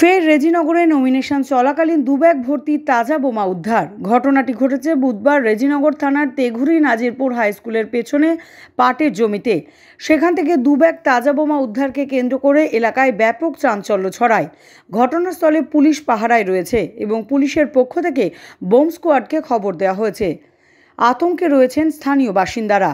ফের রেজিনগরে নমিনেশন চলাকালীন দুব্যাগ ভর্তি তাজা বোমা উদ্ধার ঘটনাটি ঘটেছে বুধবার রেজিনগর থানার তেঘুরি নাজিরপুর হাই স্কুলের পেছনে পাটের জমিতে সেখান থেকে দুব্যাগ তাজা বোমা উদ্ধারকে কেন্দ্র করে এলাকায় ব্যাপক চাঞ্চল্য ছড়ায় ঘটনাস্থলে পুলিশ পাহারায় রয়েছে এবং পুলিশের পক্ষ থেকে বোম স্কোয়াডকে খবর দেওয়া হয়েছে আতঙ্কে রয়েছেন স্থানীয় বাসিন্দারা